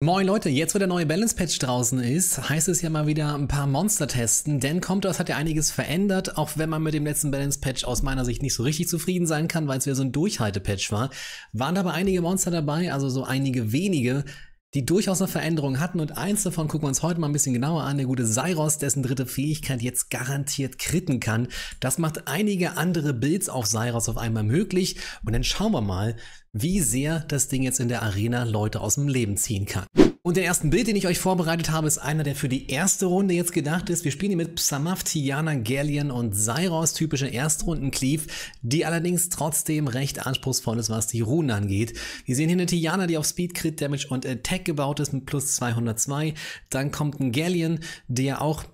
Moin Leute, jetzt wo der neue Balance Patch draußen ist, heißt es ja mal wieder ein paar Monster testen, denn Comtos hat ja einiges verändert, auch wenn man mit dem letzten Balance Patch aus meiner Sicht nicht so richtig zufrieden sein kann, weil es wieder so ein Durchhalte-Patch war. Waren aber einige Monster dabei, also so einige wenige, die durchaus eine Veränderung hatten und eins davon gucken wir uns heute mal ein bisschen genauer an. Der gute Sairos, dessen dritte Fähigkeit jetzt garantiert kritten kann. Das macht einige andere Builds auf Sairos auf einmal möglich und dann schauen wir mal, wie sehr das Ding jetzt in der Arena Leute aus dem Leben ziehen kann. Und den ersten Bild, den ich euch vorbereitet habe, ist einer, der für die erste Runde jetzt gedacht ist. Wir spielen hier mit Psamaf, Tiana, Gerlian und Sairos, typische Erstrunden-Cleave, die allerdings trotzdem recht anspruchsvoll ist, was die Runen angeht. Wir sehen hier eine Tiana, die auf Speed, Crit, Damage und Attack gebaut ist mit plus 202. Dann kommt ein Gerlian, der auch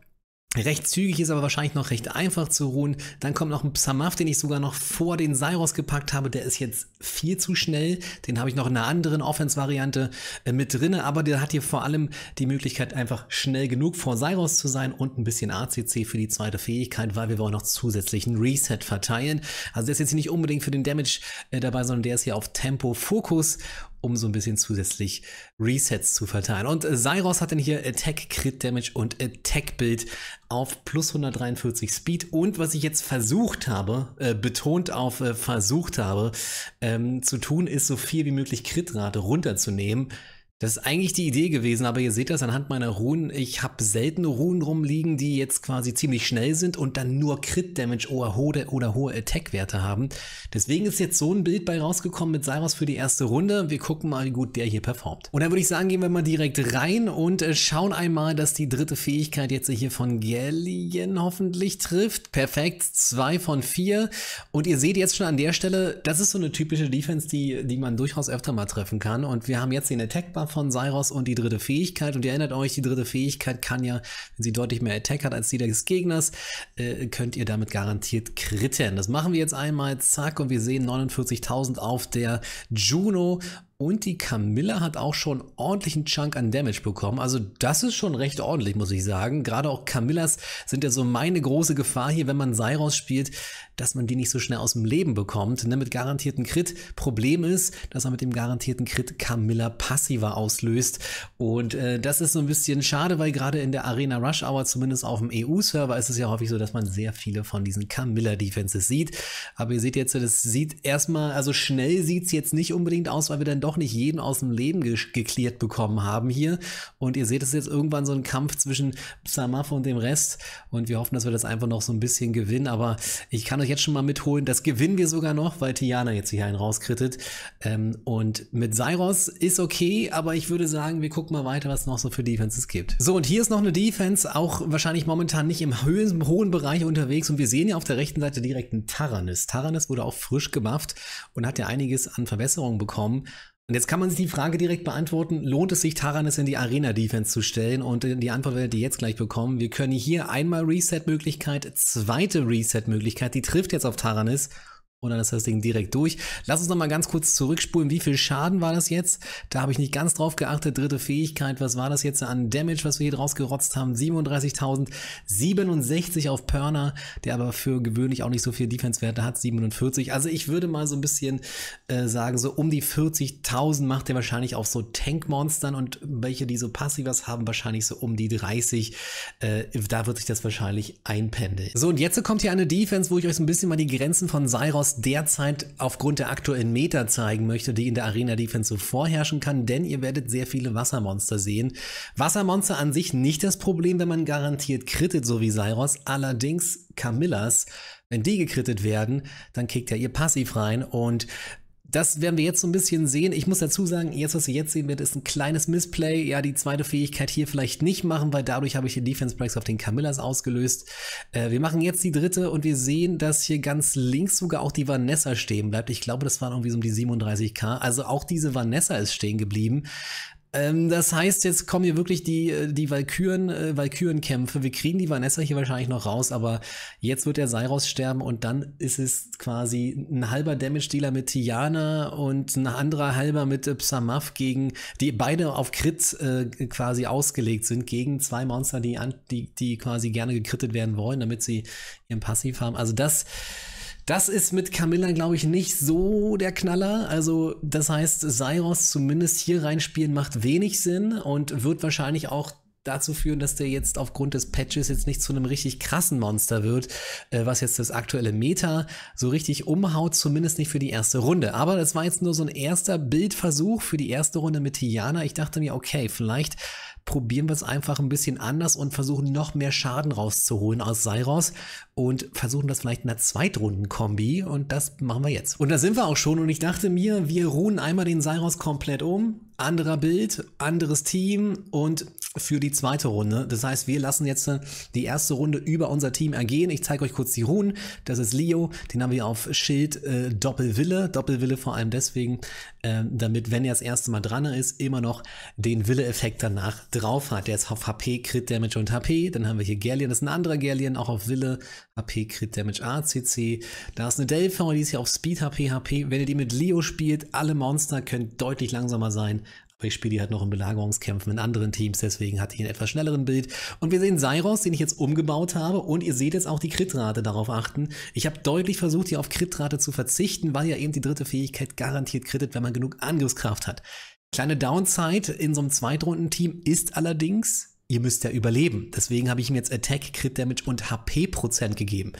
Recht zügig ist aber wahrscheinlich noch recht einfach zu ruhen. Dann kommt noch ein Psamaf, den ich sogar noch vor den Sairos gepackt habe. Der ist jetzt viel zu schnell. Den habe ich noch in einer anderen Offense-Variante äh, mit drinne. Aber der hat hier vor allem die Möglichkeit, einfach schnell genug vor Sairos zu sein und ein bisschen ACC für die zweite Fähigkeit, weil wir wollen noch zusätzlichen Reset verteilen. Also der ist jetzt nicht unbedingt für den Damage äh, dabei, sondern der ist hier auf Tempo, Fokus um so ein bisschen zusätzlich Resets zu verteilen. Und äh, Syros hat dann hier Attack, Crit Damage und Attack Build auf plus 143 Speed. Und was ich jetzt versucht habe, äh, betont auf äh, versucht habe, ähm, zu tun, ist so viel wie möglich Crit Rate runterzunehmen. Das ist eigentlich die Idee gewesen, aber ihr seht das anhand meiner Runen. Ich habe seltene Runen rumliegen, die jetzt quasi ziemlich schnell sind und dann nur Crit-Damage oder, oder hohe Attack-Werte haben. Deswegen ist jetzt so ein Bild bei rausgekommen mit Cyrus für die erste Runde. Wir gucken mal, wie gut der hier performt. Und dann würde ich sagen, gehen wir mal direkt rein und äh, schauen einmal, dass die dritte Fähigkeit jetzt hier von Gallien hoffentlich trifft. Perfekt, zwei von vier. Und ihr seht jetzt schon an der Stelle, das ist so eine typische Defense, die, die man durchaus öfter mal treffen kann. Und wir haben jetzt den attack buff von Cyros und die dritte Fähigkeit. Und ihr erinnert euch, die dritte Fähigkeit kann ja, wenn sie deutlich mehr Attack hat als die des Gegners, äh, könnt ihr damit garantiert kritten. Das machen wir jetzt einmal, zack, und wir sehen 49.000 auf der Juno. Und die Camilla hat auch schon ordentlichen Chunk an Damage bekommen. Also das ist schon recht ordentlich, muss ich sagen. Gerade auch Camillas sind ja so meine große Gefahr hier, wenn man Seiros spielt, dass man die nicht so schnell aus dem Leben bekommt. Ne? Mit garantierten Crit. Problem ist, dass er mit dem garantierten Crit Camilla passiver auslöst. Und äh, das ist so ein bisschen schade, weil gerade in der Arena Rush Hour, zumindest auf dem EU-Server, ist es ja häufig so, dass man sehr viele von diesen Camilla-Defenses sieht. Aber ihr seht jetzt, das sieht erstmal, also schnell sieht es jetzt nicht unbedingt aus, weil wir dann doch nicht jeden aus dem Leben ge geklärt bekommen haben hier. Und ihr seht, es ist jetzt irgendwann so ein Kampf zwischen Samaf und dem Rest. Und wir hoffen, dass wir das einfach noch so ein bisschen gewinnen. Aber ich kann euch jetzt schon mal mitholen. Das gewinnen wir sogar noch, weil Tiana jetzt hier einen rauskrittet. Ähm, und mit Cyros ist okay, aber ich würde sagen, wir gucken mal weiter, was es noch so für Defenses gibt. So, und hier ist noch eine Defense, auch wahrscheinlich momentan nicht im hohen, hohen Bereich unterwegs. Und wir sehen ja auf der rechten Seite direkt einen Taranis. Taranis wurde auch frisch gebufft und hat ja einiges an Verbesserungen bekommen. Und jetzt kann man sich die Frage direkt beantworten, lohnt es sich, Taranis in die Arena-Defense zu stellen? Und äh, die Antwort werdet ihr jetzt gleich bekommen. Wir können hier einmal Reset-Möglichkeit, zweite Reset-Möglichkeit, die trifft jetzt auf Taranis oder das Ding direkt durch. Lass uns nochmal ganz kurz zurückspulen. Wie viel Schaden war das jetzt? Da habe ich nicht ganz drauf geachtet. Dritte Fähigkeit, was war das jetzt an Damage, was wir hier draus gerotzt haben? 37.067 auf Perner, der aber für gewöhnlich auch nicht so viel Defense-Werte hat, 47. Also ich würde mal so ein bisschen äh, sagen, so um die 40.000 macht er wahrscheinlich auf so Tank-Monstern und welche, die so Passivers haben, wahrscheinlich so um die 30. Äh, da wird sich das wahrscheinlich einpendeln. So, und jetzt kommt hier eine Defense, wo ich euch so ein bisschen mal die Grenzen von Cyrus derzeit aufgrund der aktuellen Meta zeigen möchte, die in der Arena Defense so vorherrschen kann, denn ihr werdet sehr viele Wassermonster sehen. Wassermonster an sich nicht das Problem, wenn man garantiert krittet, so wie Cyrus. Allerdings Camillas, wenn die gekrittet werden, dann kickt er ihr Passiv rein und das werden wir jetzt so ein bisschen sehen. Ich muss dazu sagen, jetzt, was ihr jetzt sehen werdet, ist ein kleines Missplay. Ja, die zweite Fähigkeit hier vielleicht nicht machen, weil dadurch habe ich den Defense Breaks auf den Camillas ausgelöst. Äh, wir machen jetzt die dritte und wir sehen, dass hier ganz links sogar auch die Vanessa stehen bleibt. Ich glaube, das waren irgendwie so um die 37k. Also auch diese Vanessa ist stehen geblieben. Ähm, das heißt, jetzt kommen hier wirklich die, äh, die Valkyren, äh, Valkyrenkämpfe. Wir kriegen die Vanessa hier wahrscheinlich noch raus, aber jetzt wird der Seiros sterben und dann ist es quasi ein halber Damage-Dealer mit Tiana und ein anderer halber mit äh, Psamaf gegen, die beide auf Crit äh, quasi ausgelegt sind, gegen zwei Monster, die, an, die, die quasi gerne gekrittet werden wollen, damit sie ihren Passiv haben. Also das das ist mit Camilla, glaube ich, nicht so der Knaller. Also, das heißt, Cyrus zumindest hier reinspielen macht wenig Sinn und wird wahrscheinlich auch dazu führen, dass der jetzt aufgrund des Patches jetzt nicht zu einem richtig krassen Monster wird, äh, was jetzt das aktuelle Meta so richtig umhaut, zumindest nicht für die erste Runde. Aber das war jetzt nur so ein erster Bildversuch für die erste Runde mit Tiana. Ich dachte mir, okay, vielleicht probieren wir es einfach ein bisschen anders und versuchen noch mehr Schaden rauszuholen aus Seiros und versuchen das vielleicht in einer Zweitrunden-Kombi und das machen wir jetzt. Und da sind wir auch schon und ich dachte mir, wir ruhen einmal den Seiros komplett um. Anderer Bild, anderes Team und für die zweite Runde. Das heißt, wir lassen jetzt äh, die erste Runde über unser Team ergehen. Ich zeige euch kurz die Runen. Das ist Leo, den haben wir auf Schild äh, Doppelwille. Doppelwille vor allem deswegen, äh, damit, wenn er das erste Mal dran ist, immer noch den Wille-Effekt danach drauf hat. Der ist auf HP, Crit Damage und HP. Dann haben wir hier Gerlian, das ist ein anderer Gerlian, auch auf Wille, HP, Crit Damage, ACC. Da ist eine Delphi, die ist hier auf Speed, HP, HP. Wenn ihr die mit Leo spielt, alle Monster können deutlich langsamer sein ich spiele die halt noch in Belagerungskämpfen in anderen Teams, deswegen hatte ich einen etwas schnelleren Bild. Und wir sehen Sairos, den ich jetzt umgebaut habe und ihr seht jetzt auch die Kritrate darauf achten. Ich habe deutlich versucht, hier auf Kritrate zu verzichten, weil ja eben die dritte Fähigkeit garantiert kritet, wenn man genug Angriffskraft hat. Kleine Downside in so einem Zweitrundenteam ist allerdings, ihr müsst ja überleben. Deswegen habe ich ihm jetzt Attack, Crit Damage und HP Prozent gegeben.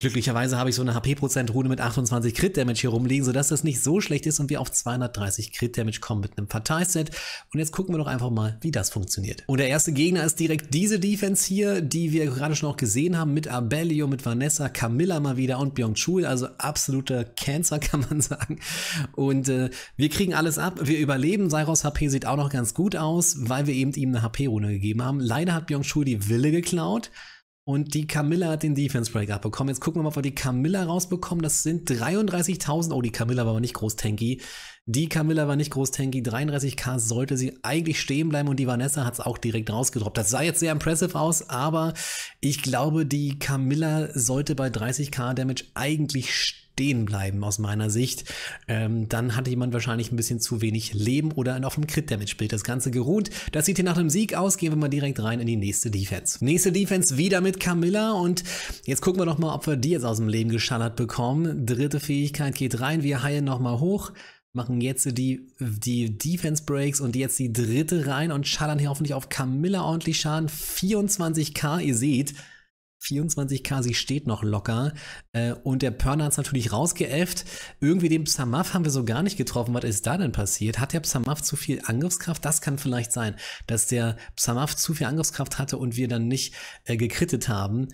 Glücklicherweise habe ich so eine HP-Prozent-Rune mit 28 Crit-Damage hier rumliegen, sodass das nicht so schlecht ist und wir auf 230 Crit-Damage kommen mit einem Parteiset. Und jetzt gucken wir doch einfach mal, wie das funktioniert. Und der erste Gegner ist direkt diese Defense hier, die wir gerade schon auch gesehen haben, mit Abellio, mit Vanessa, Camilla mal wieder und Byung Chul. Also absoluter Cancer, kann man sagen. Und äh, wir kriegen alles ab, wir überleben. Sairos HP sieht auch noch ganz gut aus, weil wir eben ihm eine HP-Rune gegeben haben. Leider hat Byung Chul die Wille geklaut. Und die Camilla hat den Defense Break abbekommen. Jetzt gucken wir mal, ob wir die Camilla rausbekommen. Das sind 33.000. Oh, die Camilla war aber nicht groß tanky. Die Camilla war nicht groß tanky. 33k sollte sie eigentlich stehen bleiben und die Vanessa hat es auch direkt rausgedroppt. Das sah jetzt sehr impressive aus, aber ich glaube, die Camilla sollte bei 30k Damage eigentlich stehen stehen bleiben aus meiner Sicht. Ähm, dann hatte jemand wahrscheinlich ein bisschen zu wenig Leben oder auf dem Crit-Damage spielt das Ganze geruht. Das sieht hier nach einem Sieg aus. Gehen wir mal direkt rein in die nächste Defense. Nächste Defense wieder mit Camilla und jetzt gucken wir doch mal, ob wir die jetzt aus dem Leben geschallert bekommen. Dritte Fähigkeit geht rein. Wir heilen noch mal hoch machen jetzt die, die Defense Breaks und jetzt die dritte rein und schallern hier hoffentlich auf Camilla ordentlich Schaden. 24k, ihr seht, 24k, sie steht noch locker. Äh, und der Pörner hat es natürlich rausgeelft. Irgendwie den Psamaf haben wir so gar nicht getroffen. Was ist da denn passiert? Hat der Psamaf zu viel Angriffskraft? Das kann vielleicht sein, dass der Psamaf zu viel Angriffskraft hatte und wir dann nicht äh, gekrittet haben.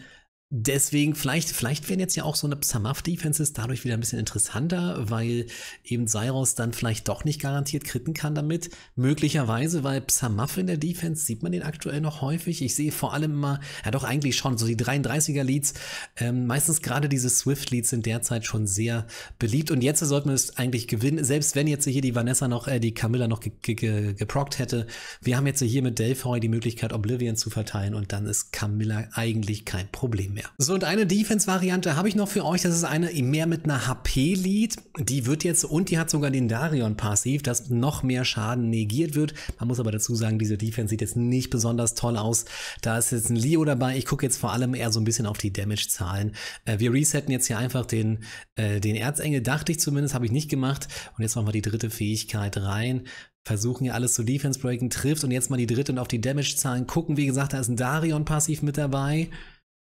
Deswegen, vielleicht, vielleicht werden jetzt ja auch so eine Samaf-Defenses dadurch wieder ein bisschen interessanter, weil eben Cyrus dann vielleicht doch nicht garantiert kritten kann damit. Möglicherweise, weil Samaf in der Defense sieht man den aktuell noch häufig. Ich sehe vor allem mal, ja doch eigentlich schon, so die 33er-Leads, ähm, meistens gerade diese Swift-Leads sind derzeit schon sehr beliebt und jetzt sollte man es eigentlich gewinnen, selbst wenn jetzt hier die Vanessa noch, äh, die Camilla noch ge ge ge geprockt hätte. Wir haben jetzt hier mit Delphoi die Möglichkeit, Oblivion zu verteilen und dann ist Camilla eigentlich kein Problem mehr. So, und eine Defense-Variante habe ich noch für euch. Das ist eine mehr mit einer HP-Lead. Die wird jetzt, und die hat sogar den Darion passiv, dass noch mehr Schaden negiert wird. Man muss aber dazu sagen, diese Defense sieht jetzt nicht besonders toll aus. Da ist jetzt ein Leo dabei. Ich gucke jetzt vor allem eher so ein bisschen auf die Damage-Zahlen. Äh, wir resetten jetzt hier einfach den, äh, den Erzengel, dachte ich zumindest, habe ich nicht gemacht. Und jetzt machen wir die dritte Fähigkeit rein versuchen hier alles zu Defense breaken, trifft und jetzt mal die dritte und auf die Damage-Zahlen gucken. Wie gesagt, da ist ein Darion passiv mit dabei.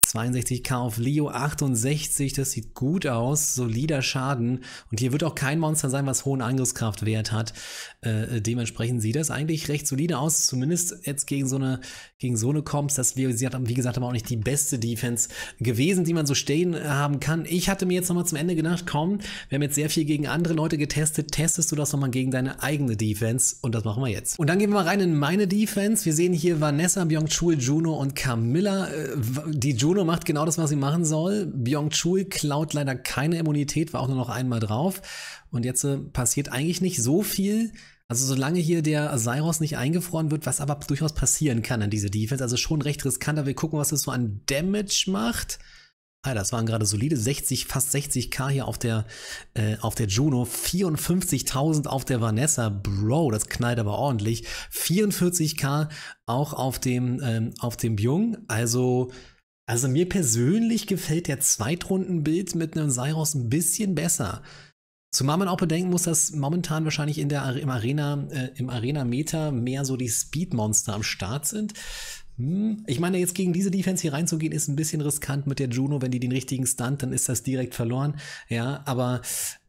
62k auf Leo 68, das sieht gut aus, solider Schaden. Und hier wird auch kein Monster sein, was hohen Angriffskraftwert hat. Äh, dementsprechend sieht das eigentlich recht solide aus, zumindest jetzt gegen so eine, gegen so eine Comps. Das wäre, wie gesagt, aber auch nicht die beste Defense gewesen, die man so stehen äh, haben kann. Ich hatte mir jetzt nochmal zum Ende gedacht, komm, wir haben jetzt sehr viel gegen andere Leute getestet, testest du das nochmal gegen deine eigene Defense und das machen wir jetzt. Und dann gehen wir mal rein in meine Defense. Wir sehen hier Vanessa, Byung-Chul, Juno und Camilla. Äh, die Juno Bruno macht genau das, was sie machen soll. Byung Chul klaut leider keine Immunität, war auch nur noch einmal drauf. Und jetzt äh, passiert eigentlich nicht so viel. Also solange hier der Seiros nicht eingefroren wird, was aber durchaus passieren kann an diese Defense. Also schon recht riskant, aber Wir gucken, was das so an Damage macht. Ah, das waren gerade solide 60, fast 60k hier auf der, äh, auf der Juno, 54.000 auf der Vanessa, Bro, das knallt aber ordentlich, 44k auch auf dem, ähm, auf dem Jung, also also mir persönlich gefällt der Zweitrundenbild mit einem Cyrus ein bisschen besser. Zumal man auch bedenken muss, dass momentan wahrscheinlich in der, im Arena, äh, im Arena-Meter mehr so die Speed-Monster am Start sind. Hm. Ich meine, jetzt gegen diese Defense hier reinzugehen, ist ein bisschen riskant mit der Juno. Wenn die den richtigen Stunt, dann ist das direkt verloren. Ja, aber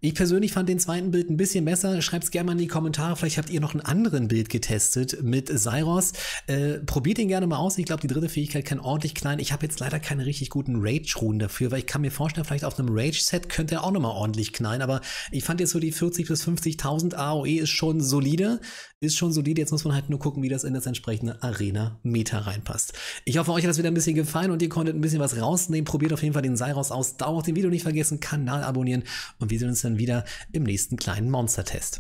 ich persönlich fand den zweiten Bild ein bisschen besser. Schreibt es gerne mal in die Kommentare. Vielleicht habt ihr noch einen anderen Bild getestet mit Cyros. Äh, probiert ihn gerne mal aus. Ich glaube, die dritte Fähigkeit kann ordentlich knallen. Ich habe jetzt leider keine richtig guten Rage-Ruhen dafür, weil ich kann mir vorstellen, vielleicht auf einem Rage-Set könnte er auch nochmal ordentlich knallen. Aber ich fand jetzt so die 40.000 bis 50.000 AOE ist schon solide. Ist schon solide. Jetzt muss man halt nur gucken, wie das in das entsprechende Arena-Meta reinpasst. Ich hoffe, euch hat das wieder ein bisschen gefallen und ihr konntet ein bisschen was rausnehmen. Probiert auf jeden Fall den Cyros aus. Daumen auf dem Video nicht vergessen, Kanal abonnieren und wir sehen uns dann dann wieder im nächsten kleinen Monstertest.